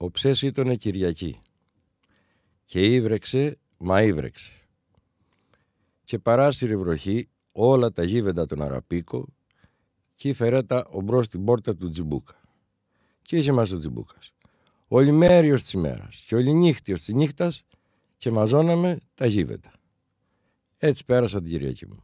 Ο ψες ήτονε Κυριακή και ήβρεξε μα ήβρεξε. Και παράσυρε βροχή όλα τα γίβεντα των Αραπίκο και ήφερε τα ομπρός στην πόρτα του Τζιμπούκα. Και είχε μας ο Ολη Ολημέριος της ημέρας και ολινύχτιος της νύχτας και μαζόναμε τα γίβεντα. Έτσι πέρασα την Κυριακή μου.